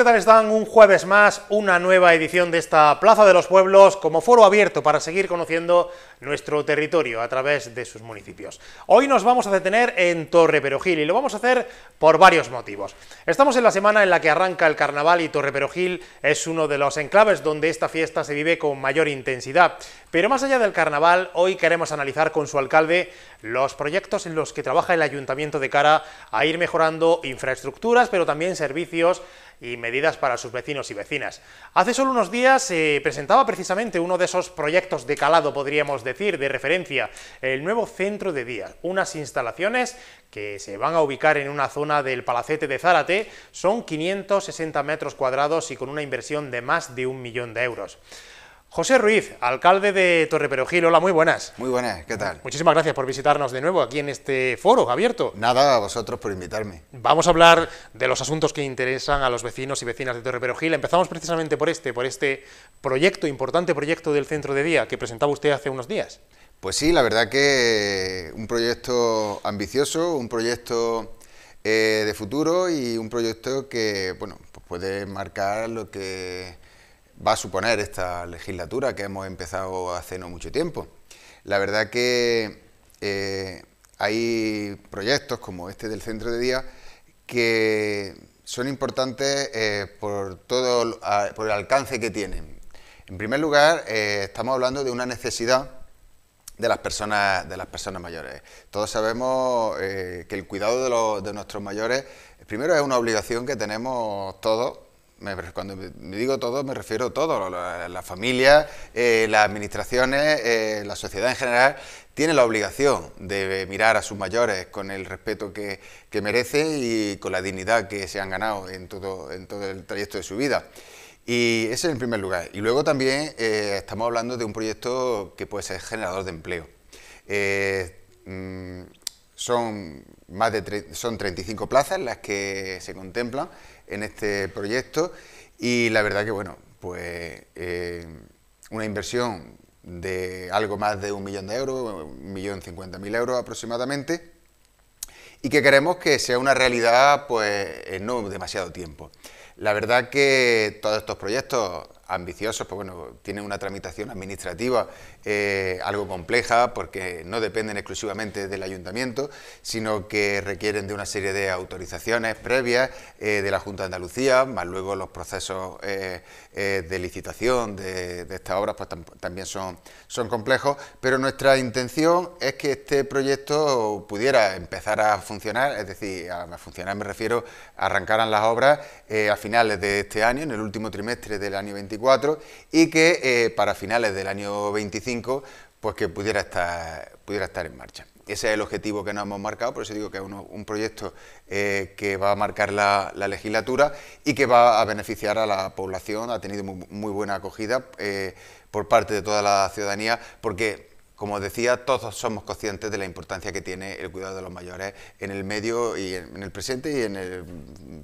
¿qué tal están? Un jueves más, una nueva edición de esta Plaza de los Pueblos como foro abierto para seguir conociendo nuestro territorio a través de sus municipios. Hoy nos vamos a detener en Torre Perojil y lo vamos a hacer por varios motivos. Estamos en la semana en la que arranca el carnaval y Torre Perojil es uno de los enclaves donde esta fiesta se vive con mayor intensidad. Pero más allá del carnaval, hoy queremos analizar con su alcalde los proyectos en los que trabaja el ayuntamiento de cara a ir mejorando infraestructuras, pero también servicios y medidas para sus vecinos y vecinas. Hace solo unos días se eh, presentaba precisamente uno de esos proyectos de calado, podríamos decir, de referencia, el nuevo centro de día, unas instalaciones que se van a ubicar en una zona del Palacete de Zárate, son 560 metros cuadrados y con una inversión de más de un millón de euros. José Ruiz, alcalde de Torreperogil, hola, muy buenas. Muy buenas, ¿qué tal? Muchísimas gracias por visitarnos de nuevo aquí en este foro abierto. Nada, a vosotros por invitarme. Vamos a hablar de los asuntos que interesan a los vecinos y vecinas de Torreperogil. Empezamos precisamente por este, por este proyecto, importante proyecto del centro de día que presentaba usted hace unos días. Pues sí, la verdad que un proyecto ambicioso, un proyecto eh, de futuro y un proyecto que, bueno, pues puede marcar lo que va a suponer esta legislatura que hemos empezado hace no mucho tiempo. La verdad que eh, hay proyectos como este del centro de día que son importantes eh, por todo por el alcance que tienen. En primer lugar, eh, estamos hablando de una necesidad de las personas, de las personas mayores. Todos sabemos que el cuidado de, de nuestros mayores, primero es una obligación que tenemos todos cuando me digo todo, me refiero a todo. La, familia, eh, las administraciones, eh, la sociedad en general, tiene la obligación de mirar a sus mayores con el respeto que, que merecen y con la dignidad que se han ganado en todo, en todo el trayecto de su vida. Y ese es el primer lugar. Y luego también eh, estamos hablando de un proyecto que puede ser generador de empleo. Mm, son más de son 35 plazas las que se contemplan en este proyecto y la verdad que, bueno, pues eh, una inversión de algo más de un millón de euros, un millón cincuenta mil euros aproximadamente, y que queremos que sea una realidad pues en no demasiado tiempo. La verdad que todos estos proyectos ambiciosos, pues bueno, tienen una tramitación administrativa eh, algo compleja porque no dependen exclusivamente del ayuntamiento, sino que requieren de una serie de autorizaciones previas eh, de la Junta de Andalucía, más luego los procesos eh, eh, de licitación de, estas obras pues, también son, son complejos, pero nuestra intención es que este proyecto pudiera empezar a funcionar, es decir, a funcionar me refiero, arrancaran las obras eh, a finales de este año, en el último trimestre del año 24, y que eh, para finales del año 25 pues que pudiera estar, pudiera estar en marcha. Ese es el objetivo que nos hemos marcado, por eso digo que es un proyecto eh, que va a marcar la, legislatura y que va a beneficiar a la población, ha tenido muy, buena acogida eh, por parte de toda la ciudadanía, porque, como decía, todos somos conscientes de la importancia que tiene el cuidado de los mayores en el medio y en, el presente y en el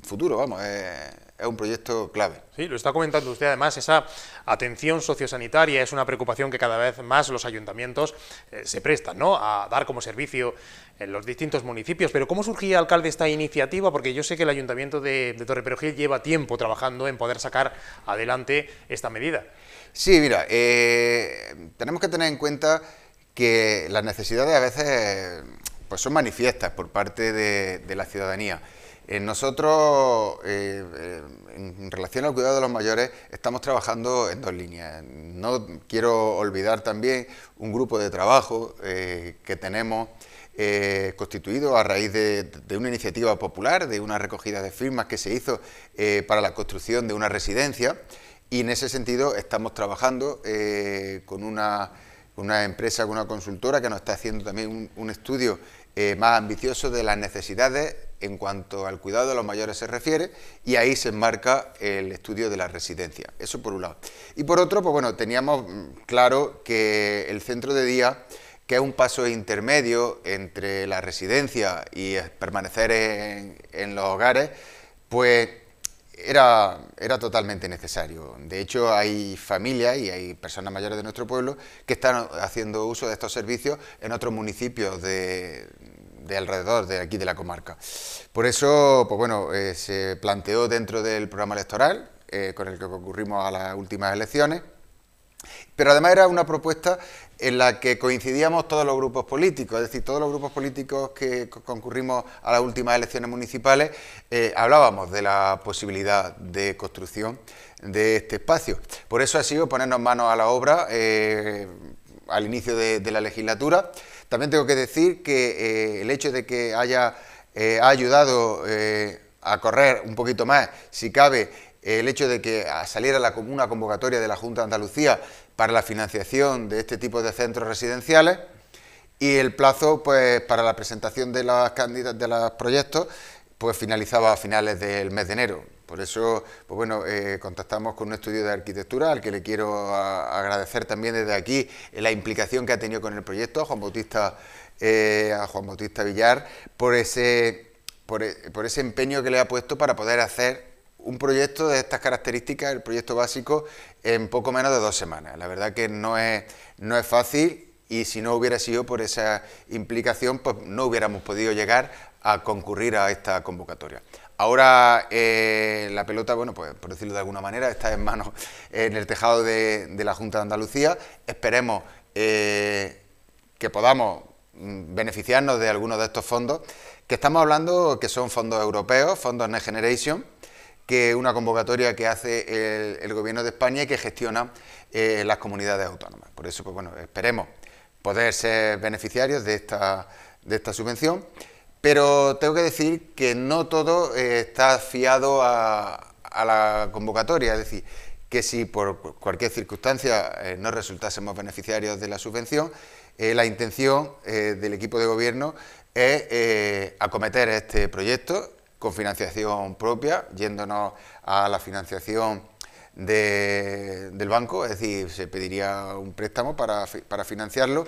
futuro, vamos. Eh, es un proyecto clave. Sí, lo está comentando usted. Además, esa atención sociosanitaria es una preocupación que cada vez más los ayuntamientos eh, se prestan ¿no? a dar como servicio en los distintos municipios. Pero ¿cómo surgía, alcalde, esta iniciativa? Porque yo sé que el ayuntamiento de, de Torreperogil lleva tiempo trabajando en poder sacar adelante esta medida. Sí, mira, eh, tenemos que tener en cuenta que las necesidades a veces pues son manifiestas por parte de la ciudadanía. Eh, nosotros, eh, eh, en relación al cuidado de los mayores, estamos trabajando en dos líneas. No quiero olvidar también un grupo de trabajo que tenemos constituido a raíz de, una iniciativa popular, de una recogida de firmas que se hizo para la construcción de una residencia y en ese sentido estamos trabajando con una, empresa, con una consultora que nos está haciendo también un estudio más ambicioso de las necesidades en cuanto al cuidado de los mayores se refiere y ahí se enmarca el estudio de la residencia. Eso por un lado. Y por otro, pues bueno, teníamos mm, claro que el centro de día, que es un paso intermedio entre la residencia y permanecer en, en los hogares, pues era, era, totalmente necesario. De hecho, hay familias y hay personas mayores de nuestro pueblo que están haciendo uso de estos servicios en otros municipios de, de alrededor, de aquí de la comarca. Por eso, pues bueno, eh, se planteó dentro del programa electoral eh, con el que concurrimos a las últimas elecciones, pero además era una propuesta en la que coincidíamos todos los grupos políticos, es decir, todos los grupos políticos que concurrimos a las últimas elecciones municipales, eh, hablábamos de la posibilidad de construcción de este espacio. Por eso ha sido ponernos manos a la obra al inicio de la legislatura. También tengo que decir que eh, el hecho de que haya eh, ayudado eh, a correr un poquito más, si cabe, el hecho de que saliera la, comuna convocatoria de la Junta de Andalucía para la financiación de este tipo de centros residenciales y el plazo pues, para la presentación de, las de los proyectos pues, finalizaba a finales del mes de enero. Por eso, pues bueno, eh, contactamos con un estudio de arquitectura al que le quiero agradecer también desde aquí eh, la implicación que ha tenido con el proyecto, a Juan Bautista, eh, Juan Bautista Villar, por ese, e, por, ese empeño que le ha puesto para poder hacer un proyecto de estas características, el proyecto básico, en poco menos de dos semanas. La verdad que no es, no es fácil y si no hubiera sido por esa implicación, pues no hubiéramos podido llegar a concurrir a esta convocatoria. Ahora eh, la pelota, bueno, pues por decirlo de alguna manera, está en manos en el tejado de, la Junta de Andalucía. Esperemos eh, que podamos mm, beneficiarnos de algunos de estos fondos, que estamos hablando que son fondos europeos, fondos Next Generation, que es una convocatoria que hace el, Gobierno de España y que gestiona eh, las comunidades autónomas. Por eso, pues bueno, esperemos poder ser beneficiarios de esta, de esta subvención, pero tengo que decir que no todo eh, está fiado a, la convocatoria, es decir, que si por cualquier circunstancia eh, no resultásemos beneficiarios de la subvención, eh, la intención del equipo de gobierno es acometer este proyecto con financiación propia, yéndonos a la financiación del banco, es decir, se pediría un préstamo para, para financiarlo,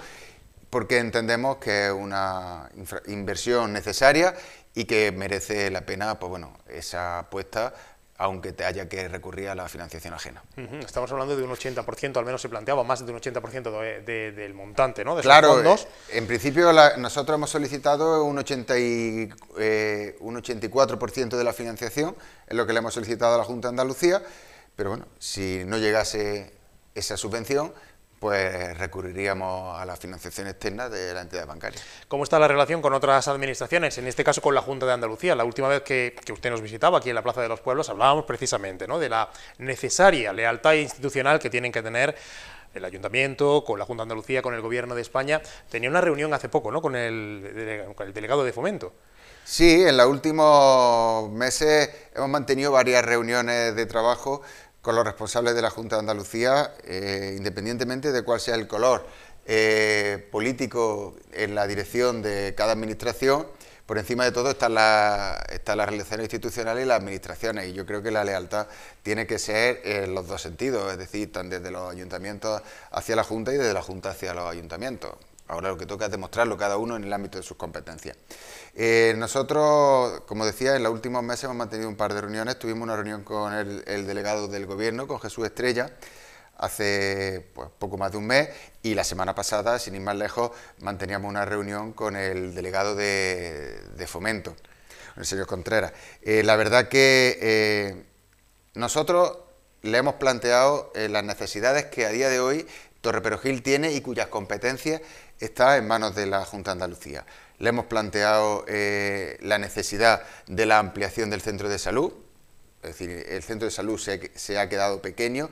porque entendemos que es una inversión necesaria y que merece la pena pues bueno, esa apuesta aunque te haya que recurrir a la financiación ajena. Estamos hablando de un 80%, al menos se planteaba más de un 80% del montante, ¿no? De claro, eh, en principio nosotros hemos solicitado un, y, eh, un 84% de la financiación, es lo que le hemos solicitado a la Junta de Andalucía, pero bueno, si no llegase esa subvención, pues recurriríamos a la financiación externa de la entidad bancaria. ¿Cómo está la relación con otras administraciones? En este caso con la Junta de Andalucía. La última vez que, usted nos visitaba aquí en la Plaza de los Pueblos hablábamos precisamente de la necesaria lealtad institucional que tienen que tener el Ayuntamiento, con la Junta de Andalucía, con el Gobierno de España. Tenía una reunión hace poco ¿no? con el delegado de Fomento. Sí, en los últimos meses hemos mantenido varias reuniones de trabajo con los responsables de la Junta de Andalucía, eh, independientemente de cuál sea el color eh, político en la dirección de cada administración, por encima de todo están, las relaciones institucionales y las administraciones. Y yo creo que la lealtad tiene que ser en los dos sentidos, es decir, están desde los ayuntamientos hacia la Junta y desde la Junta hacia los ayuntamientos. Ahora lo que toca es demostrarlo cada uno en el ámbito de sus competencias. Eh, nosotros, como decía, en los últimos meses hemos mantenido un par de reuniones. Tuvimos una reunión con el, delegado del Gobierno, con Jesús Estrella, hace pues, poco más de un mes y la semana pasada, sin ir más lejos, manteníamos una reunión con el delegado de, Fomento, el señor Contreras. Eh, la verdad que eh, nosotros le hemos planteado las necesidades que a día de hoy Torreperogil tiene y cuyas competencias está en manos de la Junta de Andalucía. Le hemos planteado eh, la necesidad de la ampliación del centro de salud, es decir, el centro de salud se, ha quedado pequeño,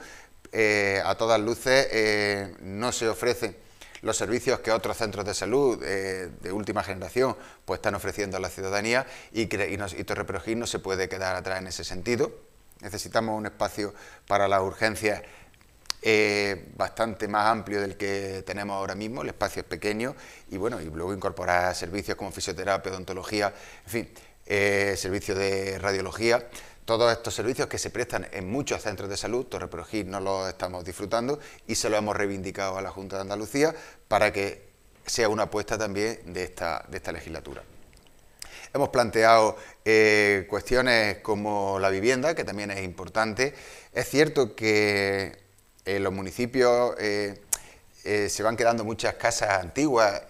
eh, a todas luces eh, no se ofrecen los servicios que otros centros de salud de última generación pues están ofreciendo a la ciudadanía y, y, nos, no se puede quedar atrás en ese sentido. Necesitamos un espacio para las urgencias eh, bastante más amplio del que tenemos ahora mismo, el espacio es pequeño y bueno, y luego incorporar servicios como fisioterapia, odontología, en fin, eh, servicio de radiología, todos estos servicios que se prestan en muchos centros de salud, Torre Progir no los estamos disfrutando y se lo hemos reivindicado a la Junta de Andalucía para que sea una apuesta también de esta, de esta legislatura. Hemos planteado eh, cuestiones como la vivienda, que también es importante. Es cierto que eh, los municipios eh, eh, se van quedando muchas casas antiguas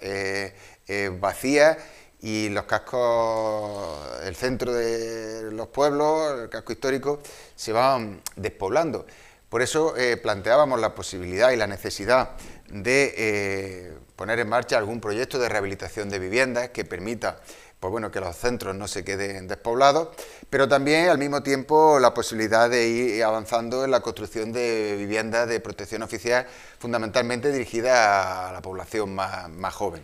vacías y los cascos, el centro de los pueblos, el casco histórico, se van despoblando. Por eso planteábamos la posibilidad y la necesidad de poner en marcha algún proyecto de rehabilitación de viviendas que permita pues bueno, que los centros no se queden despoblados, pero también al mismo tiempo la posibilidad de ir avanzando en la construcción de viviendas de protección oficial fundamentalmente dirigida a la población más, joven.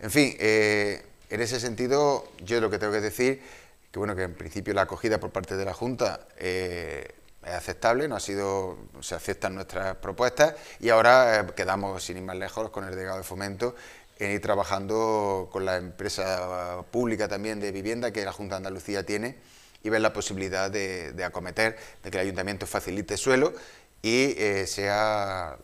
En fin, eh, en ese sentido yo lo que tengo que decir, que bueno, que en principio la acogida por parte de la Junta eh, es aceptable, no ha sido, se aceptan nuestras propuestas y ahora eh, quedamos sin ir más lejos con el delegado de fomento en ir trabajando con la empresa pública también de vivienda que la Junta de Andalucía tiene y ver la posibilidad de, acometer, de que el ayuntamiento facilite suelo y eh, sea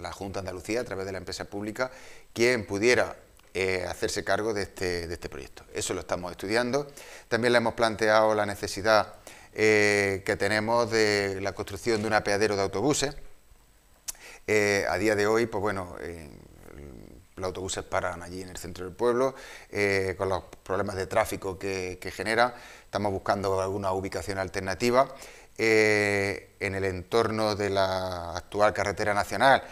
la Junta de Andalucía, a través de la empresa pública, quien pudiera eh, hacerse cargo este, de este, proyecto. Eso lo estamos estudiando. También le hemos planteado la necesidad eh, que tenemos de la construcción de un apeadero de autobuses. a día de hoy, pues bueno, los autobuses paran allí en el centro del pueblo, eh, con los problemas de tráfico que, genera. Estamos buscando alguna ubicación alternativa. Eh, en el entorno de la actual carretera nacional,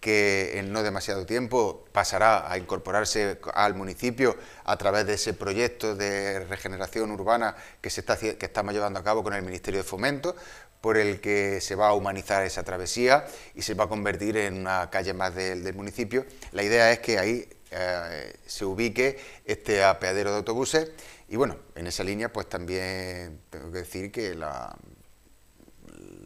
que en no demasiado tiempo pasará a incorporarse al municipio a través de ese proyecto de regeneración urbana que se está, que estamos llevando a cabo con el Ministerio de Fomento, por el que se va a humanizar esa travesía y se va a convertir en una calle más del municipio. La idea es que ahí eh, se ubique este apeadero de autobuses y bueno, en esa línea pues también tengo que decir que la,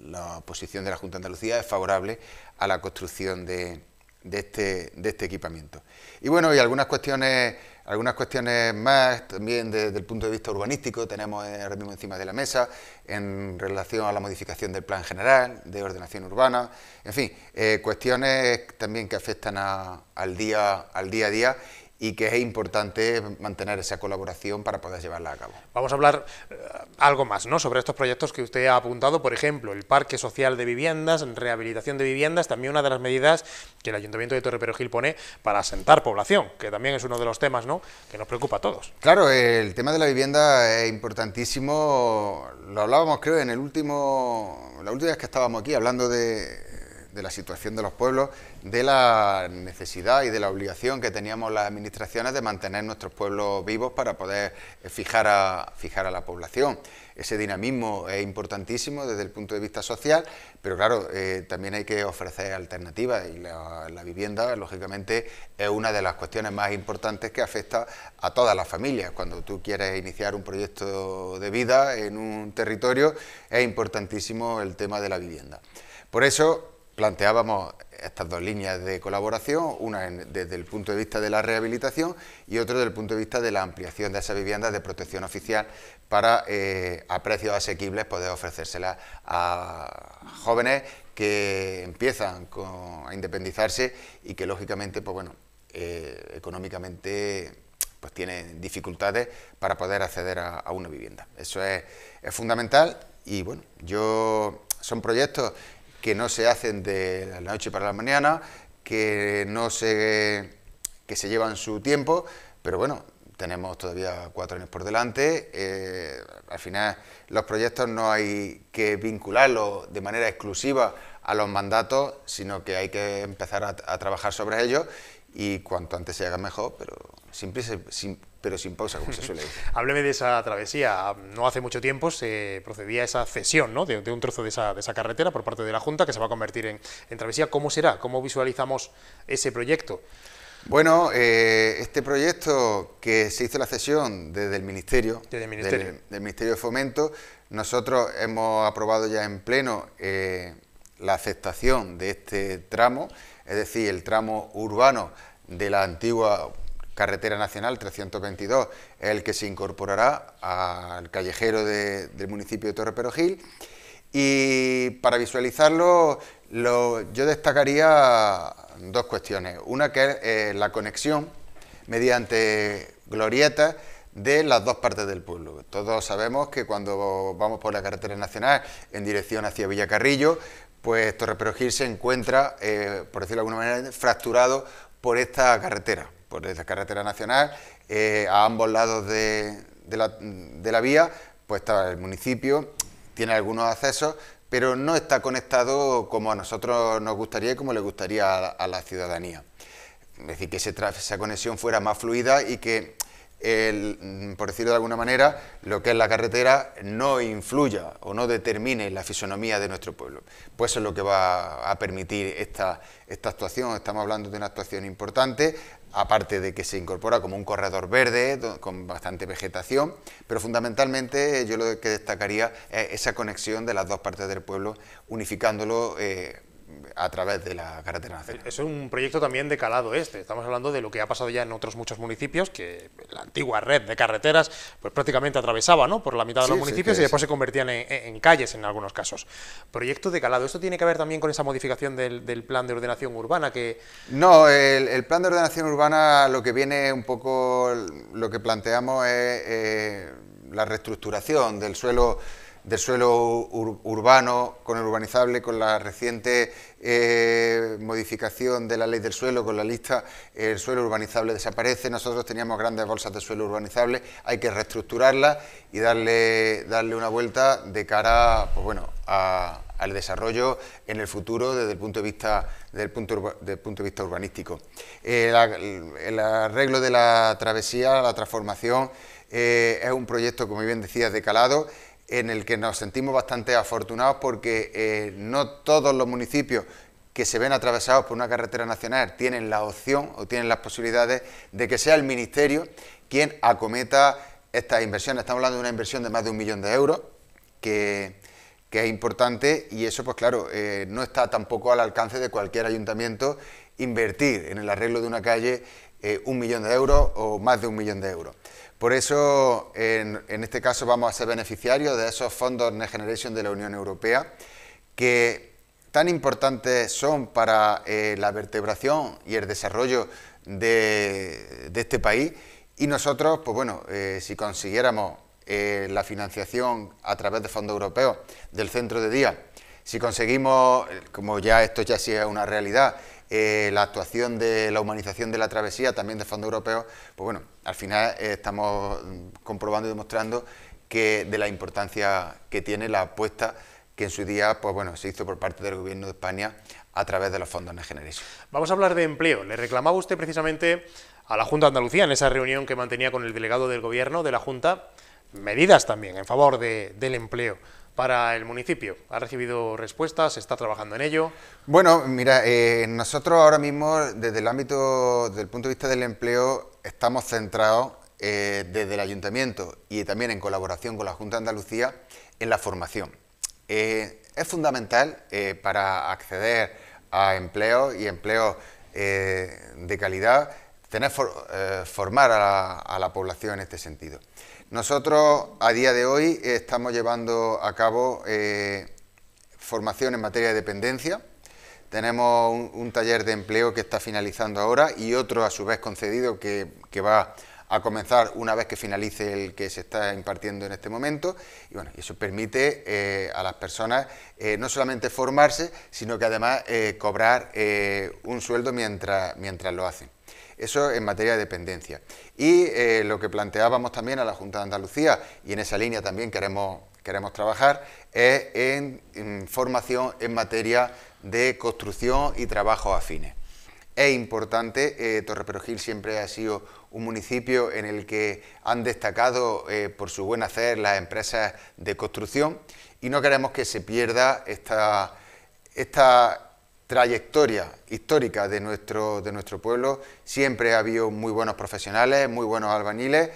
la posición de la Junta de Andalucía es favorable a la construcción de, de, este, este equipamiento. Y bueno, y algunas cuestiones algunas cuestiones más también desde el punto de vista urbanístico tenemos eh, ahora mismo encima de la mesa en relación a la modificación del plan general de ordenación urbana, en fin, eh, cuestiones también que afectan al, día, al día a día y que es importante mantener esa colaboración para poder llevarla a cabo. Vamos a hablar eh, algo más ¿no? sobre estos proyectos que usted ha apuntado, por ejemplo, el Parque Social de Viviendas, rehabilitación de viviendas, también una de las medidas que el Ayuntamiento de Torreperogil pone para asentar población, que también es uno de los temas ¿no? que nos preocupa a todos. Claro, el tema de la vivienda es importantísimo, lo hablábamos creo en el último, la última vez que estábamos aquí hablando de de la situación de los pueblos, de la necesidad y de la obligación que teníamos las administraciones de mantener nuestros pueblos vivos para poder eh, fijar a, fijar a la población. Ese dinamismo es importantísimo desde el punto de vista social, pero claro, eh, también hay que ofrecer alternativas y la, la, vivienda, lógicamente, es una de las cuestiones más importantes que afecta a todas las familias. Cuando tú quieres iniciar un proyecto de vida en un territorio, es importantísimo el tema de la vivienda. Por eso planteábamos estas dos líneas de colaboración, una desde el punto de vista de la rehabilitación y otra desde el punto de vista de la ampliación de esas viviendas de protección oficial para, eh, a precios asequibles, poder ofrecérselas a jóvenes que empiezan a independizarse y que, lógicamente, pues bueno, eh, económicamente pues tienen dificultades para poder acceder a, una vivienda. Eso es, es fundamental y, bueno, yo... Son proyectos que no se hacen de la noche para la mañana, que no se, que se llevan su tiempo, pero bueno, tenemos todavía cuatro años por delante. Eh, al final, los proyectos no hay que vincularlos de manera exclusiva a los mandatos, sino que hay que empezar a, trabajar sobre ellos y cuanto antes se haga mejor, pero sin pero sin pausa, como se suele decir. Hábleme de esa travesía. No hace mucho tiempo se procedía a esa cesión ¿no? de, un trozo de esa, carretera por parte de la Junta que se va a convertir en, travesía. ¿Cómo será? ¿Cómo visualizamos ese proyecto? Bueno, eh, este proyecto que se hizo la cesión desde el Ministerio, Del, Ministerio de Fomento, nosotros hemos aprobado ya en pleno eh, la aceptación de este tramo, es decir, el tramo urbano de la antigua Carretera Nacional 322, el que se incorporará al callejero del municipio de Torre Perogil. Y para visualizarlo, yo destacaría dos cuestiones. Una que es eh, la conexión mediante glorietas de las dos partes del pueblo. Todos sabemos que cuando vamos por la carretera nacional en dirección hacia Villacarrillo, pues Torre Perogil se encuentra, eh, por decirlo de alguna manera, fracturado por esta carretera por pues, la carretera nacional, eh, a ambos lados de, la, vía, pues está el municipio, tiene algunos accesos, pero no está conectado como a nosotros nos gustaría y como le gustaría a la, ciudadanía. Es decir, que esa conexión fuera más fluida y que, por decirlo de alguna manera, lo que es la carretera no influya o no determine la fisonomía de nuestro pueblo. Pues eso es lo que va a permitir esta actuación. Estamos hablando de una actuación importante aparte de que se incorpora como un corredor verde con bastante vegetación, pero fundamentalmente yo lo que destacaría es esa conexión de las dos partes del pueblo, unificándolo eh, a través de la carretera nacional. Es un proyecto también de calado este, estamos hablando de lo que ha pasado ya en otros muchos municipios, que la antigua red de carreteras pues prácticamente atravesaba ¿no? por la mitad de los municipios y después se convertían en, calles en algunos casos. Proyecto de calado, ¿esto tiene que ver también con esa modificación del, plan de ordenación urbana? que No, el, plan de ordenación urbana lo que viene un poco, lo que planteamos es eh, la reestructuración del suelo ...del suelo urbano con el urbanizable, con la reciente eh, modificación de la ley del suelo, con la lista, el suelo urbanizable desaparece, nosotros teníamos grandes bolsas de suelo urbanizable, hay que reestructurarla y darle, darle una vuelta de cara pues bueno, al desarrollo en el futuro desde el punto de vista, punto, punto de vista urbanístico. Eh, el arreglo de la travesía, la transformación, eh, es un proyecto, como bien decías, de calado, en el que nos sentimos bastante afortunados porque eh, no todos los municipios que se ven atravesados por una carretera nacional tienen la opción o tienen las posibilidades de que sea el Ministerio quien acometa estas inversiones. Estamos hablando de una inversión de más de un millón de euros, que, es importante y eso, pues claro, eh, no está tampoco al alcance de cualquier ayuntamiento invertir en el arreglo de una calle eh, un millón de euros o más de un millón de euros. Por eso, en, este caso, vamos a ser beneficiarios de esos fondos Next Generation de la Unión Europea, que tan importantes son para eh, la vertebración y el desarrollo de, este país. Y nosotros, pues bueno, eh, si consiguiéramos eh, la financiación a través de fondos europeos del centro de día, si conseguimos, como ya esto ya sí es una realidad, eh, la actuación de la humanización de la travesía, también de Fondo Europeo, pues bueno, al final eh, estamos comprobando y demostrando que de la importancia que tiene la apuesta que en su día pues bueno, se hizo por parte del Gobierno de España a través de los fondos Next Generation. Vamos a hablar de empleo. Le reclamaba usted precisamente a la Junta de Andalucía en esa reunión que mantenía con el delegado del Gobierno de la Junta medidas también en favor del empleo para el municipio? ¿Ha recibido respuestas? ¿Se está trabajando en ello? Bueno, mira, eh, nosotros ahora mismo, desde el ámbito, desde el punto de vista del empleo, estamos centrados eh, desde el ayuntamiento y también en colaboración con la Junta de Andalucía en la formación. Eh, es fundamental para acceder a empleos y empleos de calidad tener formar a la población en este sentido. Nosotros a día de hoy estamos llevando a cabo eh, formación en materia de dependencia. Tenemos un, taller de empleo que está finalizando ahora y otro a su vez concedido que, va a comenzar una vez que finalice el que se está impartiendo en este momento. Y bueno, eso permite eh, a las personas eh, no solamente formarse, sino que además cobrar un sueldo mientras, mientras lo hacen. Eso en materia de dependencia. Y eh, lo que planteábamos también a la Junta de Andalucía, y en esa línea también queremos, queremos trabajar, es en, formación en materia de construcción y trabajo afines. Es importante, eh, Torreperogil siempre ha sido un municipio en el que han destacado eh, por su buen hacer las empresas de construcción y no queremos que se pierda esta, esta trayectoria histórica de nuestro, de nuestro pueblo, siempre ha habido muy buenos profesionales, muy buenos albañiles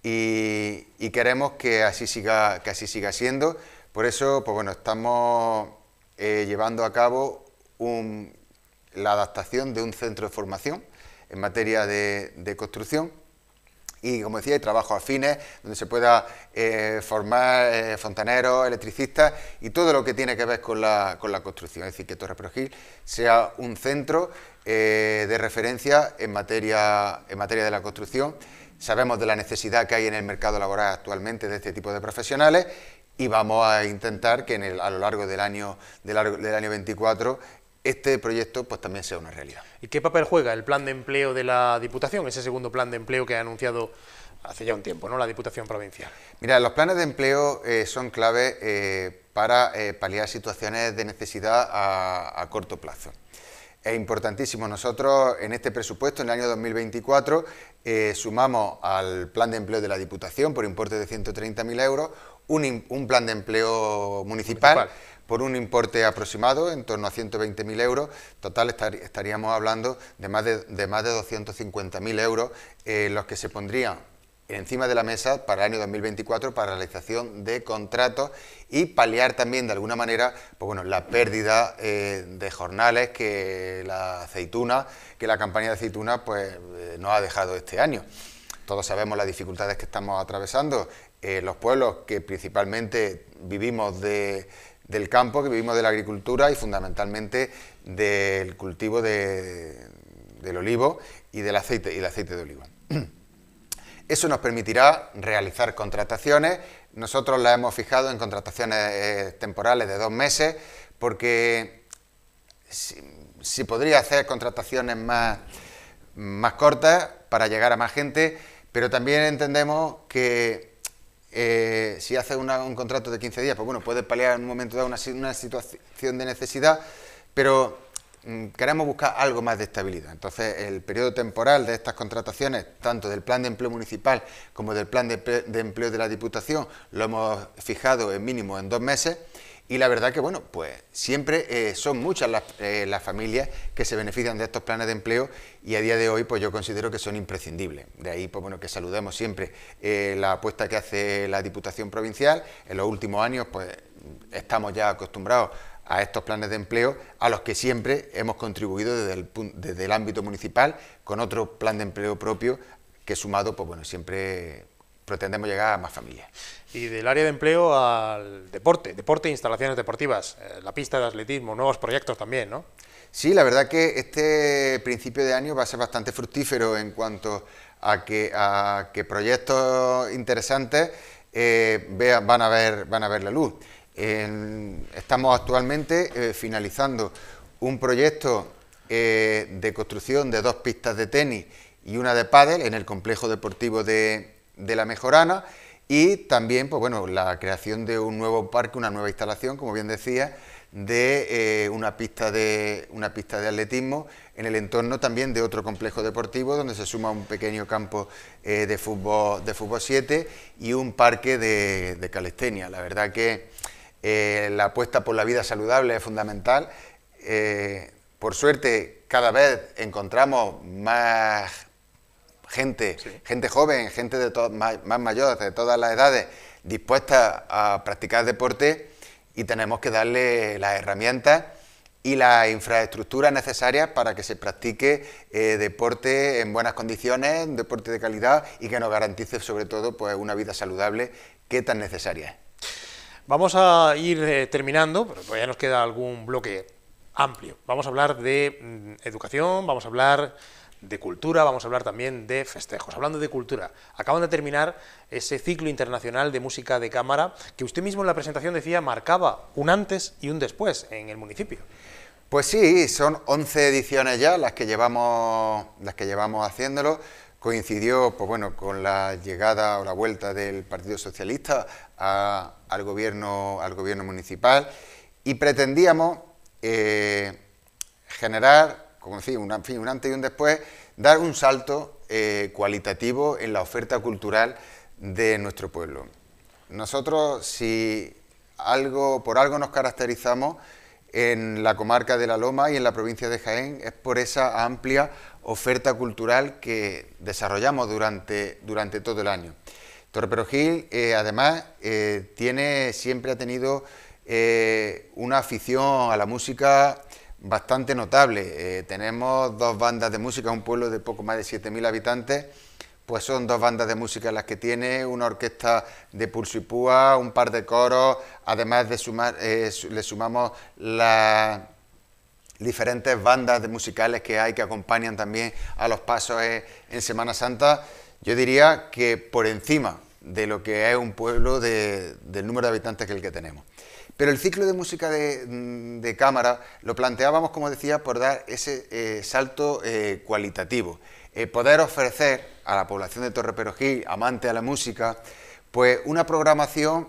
y, queremos que así, siga, que así siga siendo. Por eso, pues bueno, estamos eh, llevando a cabo la adaptación de un centro de formación en materia de construcción y, como decía, hay trabajos afines donde se pueda eh, formar eh, fontaneros, electricistas y todo lo que tiene que ver con la, construcción. Es decir, que Torre sea un centro eh, de referencia en materia, en materia de la construcción. Sabemos de la necesidad que hay en el mercado laboral actualmente de este tipo de profesionales y vamos a intentar que a lo largo del año, del año 24 este proyecto pues también sea una realidad. ¿Y qué papel juega el plan de empleo de la Diputación, ese segundo plan de empleo que ha anunciado hace ya un tiempo, ¿no? La Diputación Provincial. Mira, los planes de empleo eh, son clave eh, para eh, paliar situaciones de necesidad a, corto plazo. Es importantísimo. Nosotros en este presupuesto, en el año 2024, sumamos al plan de empleo de la Diputación por importe de 130.000 euros un, plan de empleo municipal por un importe aproximado en torno a 120.000 euros, total estaríamos hablando de más de, más de 250.000 euros eh, los que se pondrían encima de la mesa para el año 2024 para realización de contratos y paliar también de alguna manera pues bueno, la pérdida eh, de jornales que la aceituna, que la campaña de aceituna pues, eh, no ha dejado este año. Todos sabemos las dificultades que estamos atravesando, los pueblos que principalmente vivimos de del campo, que vivimos de la agricultura y fundamentalmente del cultivo del olivo y del aceite, y el aceite de oliva. Eso nos permitirá realizar contrataciones. Nosotros las hemos fijado en contrataciones eh, temporales de dos meses, porque si, podría hacer contrataciones más, más cortas para llegar a más gente, pero también entendemos que eh, si hace un contrato de 15 días, pues bueno, puede paliar en un momento dado una, una situación de necesidad, pero mm, queremos buscar algo más de estabilidad. Entonces, el periodo temporal de estas contrataciones, tanto del plan de empleo municipal como del plan de, de empleo de la Diputación, lo hemos fijado en mínimo en dos meses y la verdad que, bueno, pues siempre eh, son muchas eh, las, familias que se benefician de estos planes de empleo y a día de hoy, pues yo considero que son imprescindibles. De ahí, pues bueno, que saludemos siempre eh, la apuesta que hace la Diputación Provincial. En los últimos años, pues estamos ya acostumbrados a estos planes de empleo a los que siempre hemos contribuido desde el, desde el ámbito municipal con otro plan de empleo propio que sumado, pues bueno, siempre pretendemos llegar a más familias. Y del área de empleo al deporte, deporte e instalaciones deportivas, eh, la pista de atletismo, nuevos proyectos también, ¿no? Sí, la verdad que este principio de año va a ser bastante fructífero en cuanto a que, a proyectos interesantes eh, vean, van, a ver, van a ver la luz. estamos actualmente eh, finalizando un proyecto de construcción de dos pistas de tenis y una de pádel en el complejo deportivo de, de la Mejorana y también, pues bueno, la creación de un nuevo parque, una nueva instalación, como bien decía, de eh, una, pista de, una pista de atletismo en el entorno también de otro complejo deportivo donde se suma un pequeño campo eh, de fútbol de fútbol 7 y un parque de, de calistenia. La verdad que eh, la apuesta por la vida saludable es fundamental. por suerte cada vez encontramos más, gente, gente joven, gente de más, mayor, de todas las edades, dispuesta a practicar deporte y tenemos que darle las herramientas y la infraestructura necesarias para que se practique eh, deporte en buenas condiciones, deporte de calidad y que nos garantice sobre todo pues, una vida saludable que tan necesaria Vamos a ir eh, terminando, pero ya nos queda algún bloque amplio. Vamos a hablar de mm, educación, vamos a hablar de cultura, vamos a hablar también de festejos. Hablando de cultura, acaban de terminar ese ciclo internacional de música de cámara que usted mismo en la presentación decía marcaba un antes y un después en el municipio. Pues sí, son 11 ediciones ya las que llevamos, las que llevamos haciéndolo. Coincidió pues bueno, con la llegada o la vuelta del Partido Socialista al, gobierno, al gobierno municipal y pretendíamos eh, generar ...como un, un antes y un después, dar un salto eh, cualitativo en la oferta cultural de nuestro pueblo. Nosotros, si algo, por algo nos caracterizamos en la comarca de La Loma y en la provincia de Jaén, es por esa amplia oferta cultural que desarrollamos durante, durante todo el año. Torperogil, eh, además, eh, tiene, siempre ha tenido eh, una afición a la música bastante notable. Eh, tenemos dos bandas de música, un pueblo de poco más de 7.000 habitantes, pues son dos bandas de música las que tiene, una orquesta de pulso y púa, un par de coros, además de sumar, eh, le sumamos las diferentes bandas de musicales que hay que acompañan también a los pasos en Semana Santa. Yo diría que por encima de lo que es un pueblo del número de habitantes que el que tenemos. Pero el ciclo de música mm, de, cámara lo planteábamos, como decía, por dar ese eh, salto eh, cualitativo. Eh, poder ofrecer a la población de Perojil, amante a la música, pues una programación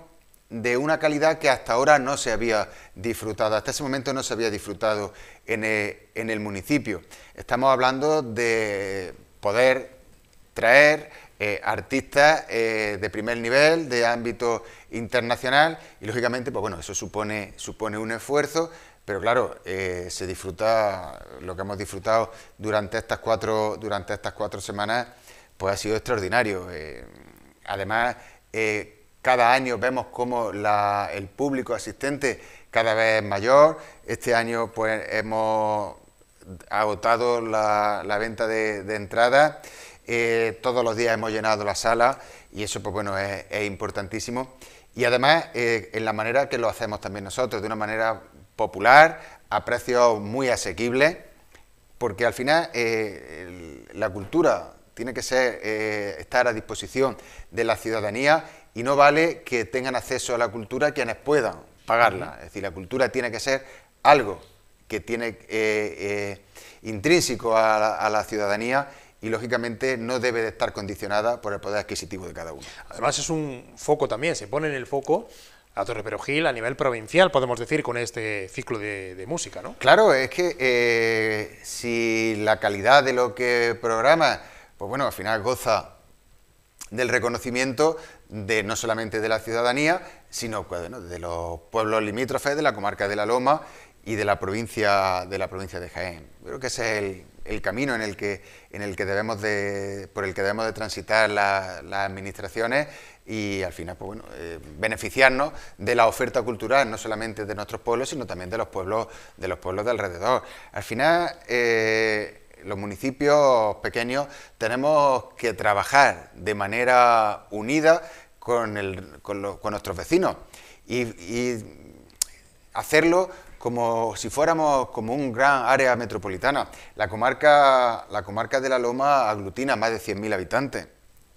de una calidad que hasta ahora no se había disfrutado, hasta ese momento no se había disfrutado en en el municipio. Estamos hablando de poder traer eh, artistas eh, de primer nivel, de ámbito internacional, y lógicamente, pues bueno, eso supone, supone un esfuerzo, pero claro, eh, se disfruta, lo que hemos disfrutado durante estas cuatro, durante estas cuatro semanas, pues ha sido extraordinario. además, cada año vemos cómo el público asistente cada vez es mayor, este año pues hemos agotado la, venta de, de entradas eh, todos los días hemos llenado la sala y eso pues bueno es, importantísimo. Y además eh, en la manera que lo hacemos también nosotros, de una manera popular, a precios muy asequibles, porque al final eh, la cultura tiene que ser estar a disposición de la ciudadanía y no vale que tengan acceso a la cultura quienes puedan pagarla. Es decir, la cultura tiene que ser algo que tiene intrínseco a la ciudadanía y lógicamente no debe de estar condicionada por el poder adquisitivo de cada uno. Además es un foco también, se pone en el foco a Torre Perogil a nivel provincial, podemos decir, con este ciclo de, música, ¿no? Claro, es que eh, si la calidad de lo que programa, pues bueno, al final goza del reconocimiento de no solamente de la ciudadanía, sino pues, de los pueblos limítrofes, de la comarca de la Loma y de la provincia de, la provincia de Jaén. Creo que ese es el, camino en el que, en el que debemos de, por el que debemos de transitar las administraciones y al final pues bueno, eh, beneficiarnos de la oferta cultural no solamente de nuestros pueblos sino también de los pueblos de los pueblos de alrededor. Al final eh, los municipios pequeños tenemos que trabajar de manera unida con, nuestros vecinos y hacerlo como si fuéramos como un gran área metropolitana. La comarca, la comarca de La Loma aglutina más de 100.000 habitantes.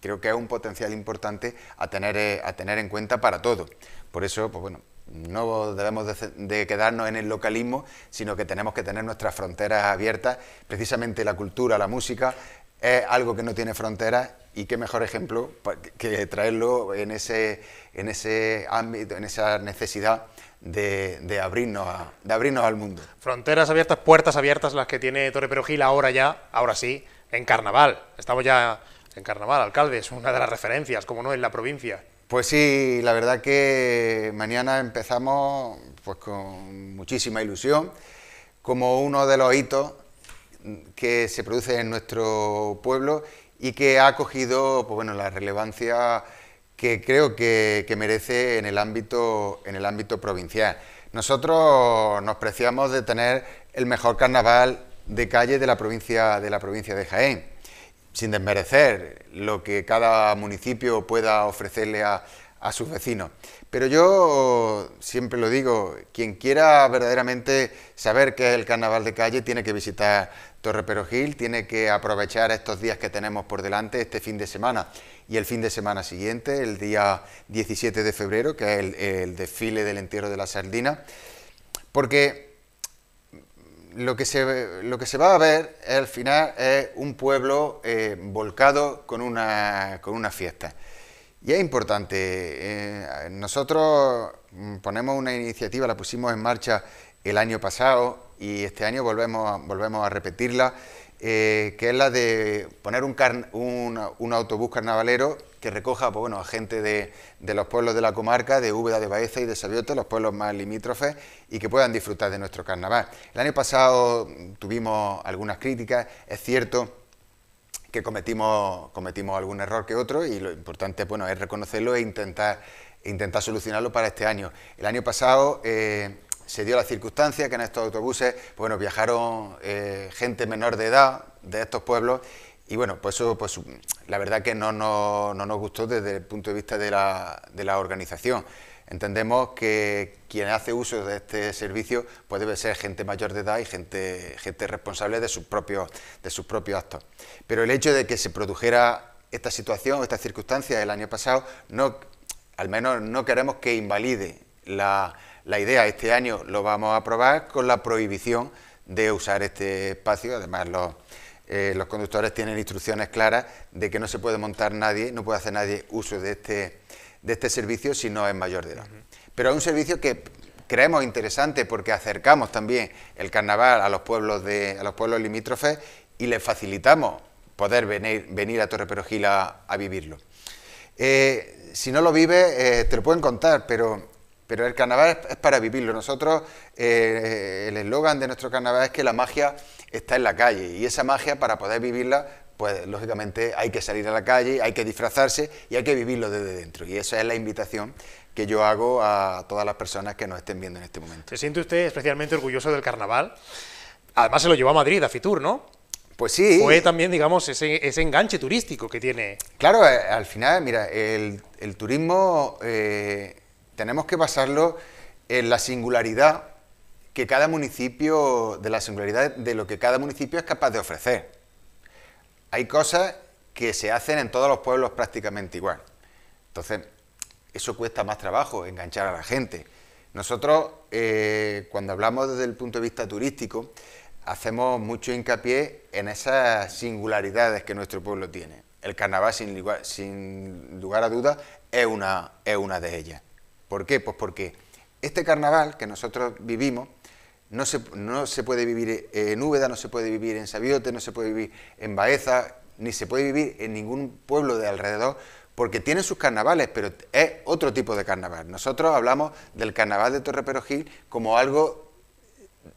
Creo que es un potencial importante a tener, eh, a tener en cuenta para todo. Por eso, pues bueno, no debemos de, quedarnos en el localismo, sino que tenemos que tener nuestras fronteras abiertas. Precisamente la cultura, la música, es algo que no tiene fronteras y qué mejor ejemplo que traerlo en en ese ámbito, en esa necesidad de, abrirnos a, de abrirnos al mundo. Fronteras abiertas, puertas abiertas, las que tiene Torre Perogil ahora ya, ahora sí, en carnaval. Estamos ya en carnaval, alcalde, es una de las referencias, como no, en la provincia. Pues sí, la verdad que mañana empezamos pues con muchísima ilusión, como uno de los hitos que se produce en nuestro pueblo y que ha cogido pues bueno, la relevancia que creo que, merece en el, ámbito, en el ámbito provincial. Nosotros nos preciamos de tener el mejor carnaval de calle de la provincia de, la provincia de Jaén, sin desmerecer lo que cada municipio pueda ofrecerle a, a sus vecinos. Pero yo siempre lo digo, quien quiera verdaderamente saber qué es el carnaval de calle tiene que visitar Torre Perogil tiene que aprovechar estos días que tenemos por delante, este fin de semana y el fin de semana siguiente, el día 17 de febrero, que es el, desfile del entierro de la sardina, porque lo que, se, lo que se va a ver al final es un pueblo eh, volcado con una, con una fiesta. Y es importante, eh, nosotros mm, ponemos una iniciativa, la pusimos en marcha el año pasado y este año volvemos, volvemos a repetirla, eh, que es la de poner un, un, autobús carnavalero que recoja pues bueno, a gente de, los pueblos de la comarca, de Úbeda de Baeza y de Sabiota, los pueblos más limítrofes, y que puedan disfrutar de nuestro carnaval. El año pasado tuvimos algunas críticas, es cierto que cometimos, cometimos algún error que otro y lo importante bueno, es reconocerlo e intentar, intentar solucionarlo para este año. El año pasado eh, se dio la circunstancia que en estos autobuses, bueno, viajaron eh, gente menor de edad de estos pueblos y bueno, pues eso, pues la verdad que no, nos gustó desde el punto de vista de la, organización. Entendemos que quien hace uso de este servicio puede debe ser gente mayor de edad y gente, gente responsable de sus, propios, de actos. Pero el hecho de que se produjera esta situación, esta circunstancia el año pasado, no, al menos no queremos que invalide la, la idea este año lo vamos a aprobar... con la prohibición de usar este espacio, además eh, los, conductores tienen instrucciones claras de que no se puede montar nadie, no puede hacer nadie uso de este, de este servicio si no es mayor de edad. Pero es un servicio que creemos interesante porque acercamos también el carnaval a los pueblos, de, a los pueblos limítrofes y les facilitamos poder venir, a Torre Perojila a, vivirlo. Eh, si no lo vives, eh, te lo pueden contar, pero pero el carnaval es para vivirlo. Nosotros, eh, eh, el eslogan de nuestro carnaval es que la magia está en la calle y esa magia para poder vivirla, pues lógicamente hay que salir a la calle, hay que disfrazarse y hay que vivirlo desde dentro. Y esa es la invitación que yo hago a todas las personas que nos estén viendo en este momento. ¿Se siente usted especialmente orgulloso del carnaval? Además se lo llevó a Madrid, a Fitur, ¿no? Pues sí. Fue también, digamos, ese, enganche turístico que tiene. Claro, eh, al final, mira, el, turismo tenemos que basarlo en la singularidad que cada municipio, de la singularidad de lo que cada municipio es capaz de ofrecer. Hay cosas que se hacen en todos los pueblos prácticamente igual. Entonces, eso cuesta más trabajo, enganchar a la gente. Nosotros, eh, cuando hablamos desde el punto de vista turístico, hacemos mucho hincapié en esas singularidades que nuestro pueblo tiene. El carnaval, sin lugar, a duda es una, es una de ellas. ¿Por qué? Pues porque este carnaval que nosotros vivimos no se, no se puede vivir en Úbeda, no se puede vivir en Sabiote, no se puede vivir en Baeza, ni se puede vivir en ningún pueblo de alrededor, porque tiene sus carnavales, pero es otro tipo de carnaval. Nosotros hablamos del carnaval de Torre como algo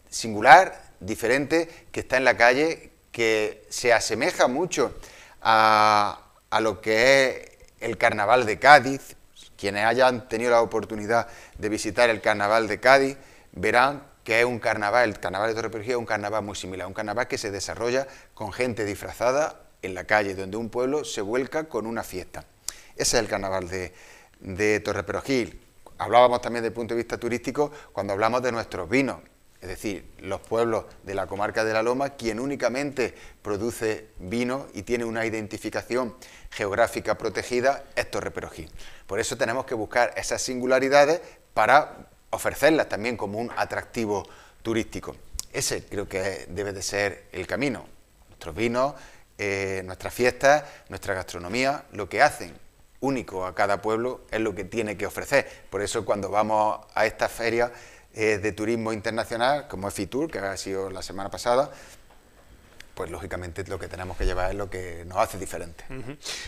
singular, diferente, que está en la calle, que se asemeja mucho a, a lo que es el carnaval de Cádiz, quienes hayan tenido la oportunidad de visitar el carnaval de Cádiz verán que es un carnaval, el carnaval de Torrepejía es un carnaval muy similar, un carnaval que se desarrolla con gente disfrazada en la calle, donde un pueblo se vuelca con una fiesta. Ese es el carnaval de, de Hablábamos también desde el punto de vista turístico cuando hablamos de nuestros vinos es decir, los pueblos de la comarca de la Loma, quien únicamente produce vino y tiene una identificación geográfica protegida, es reperojí. Por eso tenemos que buscar esas singularidades para ofrecerlas también como un atractivo turístico. Ese creo que debe de ser el camino. Nuestros vinos, eh, nuestras fiestas, nuestra gastronomía, lo que hacen único a cada pueblo es lo que tiene que ofrecer. Por eso cuando vamos a estas ferias eh, de turismo internacional, como es Fitur, que ha sido la semana pasada, pues lógicamente lo que tenemos que llevar es lo que nos hace diferente.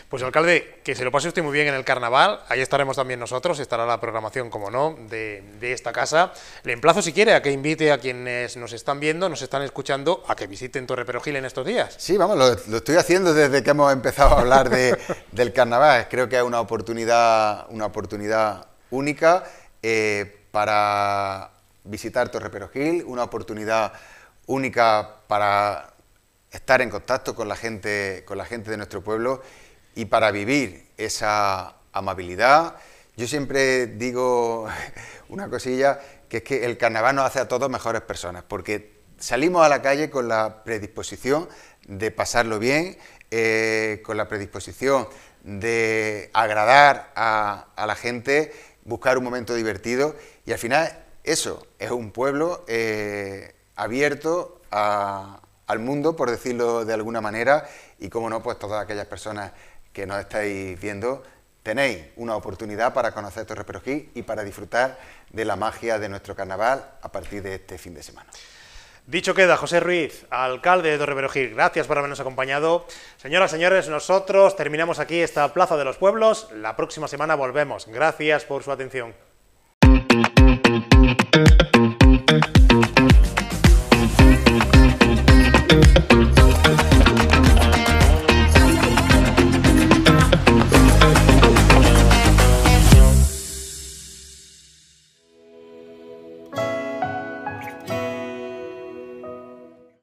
Pues alcalde, que se lo pase usted muy bien en el carnaval, ahí estaremos también nosotros, estará la programación, como no, de, esta casa. Le emplazo si quiere a que invite a quienes nos están viendo, nos están escuchando, a que visiten Torre Perogil en estos días. Sí, vamos, lo, estoy haciendo desde que hemos empezado a hablar de, del carnaval, creo que es una oportunidad, una oportunidad única. Eh, para visitar Torre una oportunidad única para estar en contacto con la gente, con la gente de nuestro pueblo y para vivir esa amabilidad. Yo siempre digo una cosilla, que es que el carnaval nos hace a todos mejores personas, porque salimos a la calle con la predisposición de pasarlo bien, eh, con la predisposición de agradar a la gente, buscar un momento divertido y al final, eso, es un pueblo eh, abierto al mundo, por decirlo de alguna manera, y como no, pues todas aquellas personas que nos estáis viendo, tenéis una oportunidad para conocer Torre Perojí y para disfrutar de la magia de nuestro carnaval a partir de este fin de semana. Dicho queda, José Ruiz, alcalde de Torre Perojí, gracias por habernos acompañado. Señoras, y señores, nosotros terminamos aquí esta Plaza de los Pueblos. La próxima semana volvemos. Gracias por su atención.